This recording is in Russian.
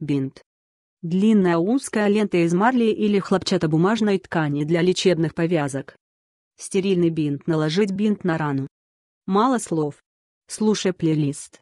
Бинт. Длинная узкая лента из марли или хлопчатобумажной ткани для лечебных повязок. Стерильный бинт. Наложить бинт на рану. Мало слов. Слушай плейлист.